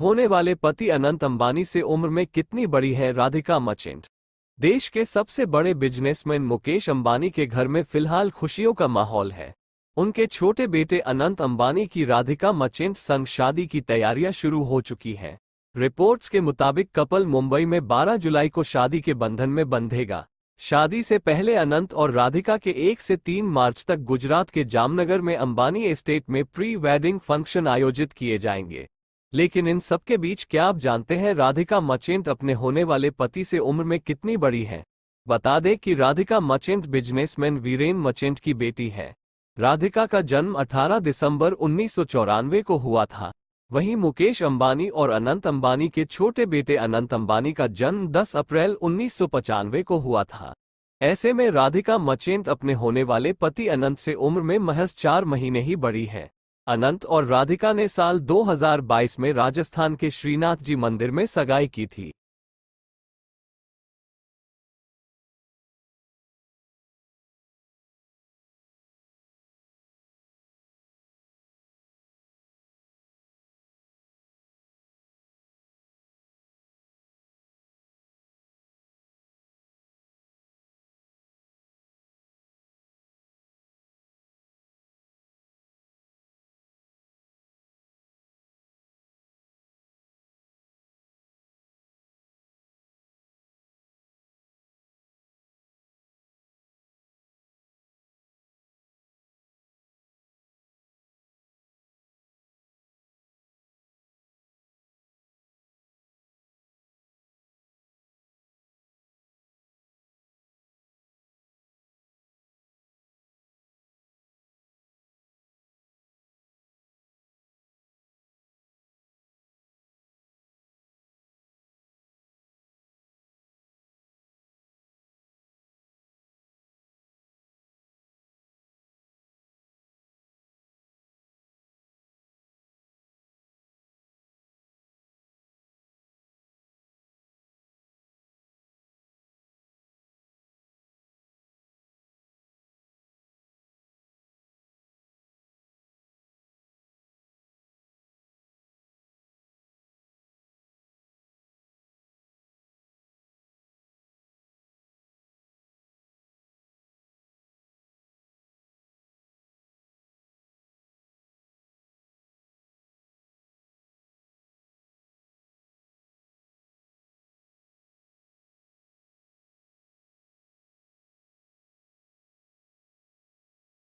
होने वाले पति अनंत अंबानी से उम्र में कितनी बड़ी है राधिका मचेंट देश के सबसे बड़े बिजनेसमैन मुकेश अंबानी के घर में फिलहाल खुशियों का माहौल है उनके छोटे बेटे अनंत अंबानी की राधिका मचेंट संग शादी की तैयारियां शुरू हो चुकी हैं रिपोर्ट्स के मुताबिक कपल मुंबई में 12 जुलाई को शादी के बंधन में बंधेगा शादी से पहले अनंत और राधिका के एक से तीन मार्च तक गुजरात के जामनगर में अंबानी एस्टेट में प्री वेडिंग फंक्शन आयोजित किए जाएंगे लेकिन इन सबके बीच क्या आप जानते हैं राधिका मचेंट अपने होने वाले पति से उम्र में कितनी बड़ी है बता दें कि राधिका मचेंट बिजनेसमैन वीरेन मचेंट की बेटी है राधिका का जन्म 18 दिसंबर उन्नीस को हुआ था वहीं मुकेश अंबानी और अनंत अंबानी के छोटे बेटे अनंत अंबानी का जन्म 10 अप्रैल उन्नीस को हुआ था ऐसे में राधिका मचेंट अपने होने वाले पति अनंत से उम्र में महज चार महीने ही बड़ी है अनंत और राधिका ने साल 2022 में राजस्थान के श्रीनाथ जी मंदिर में सगाई की थी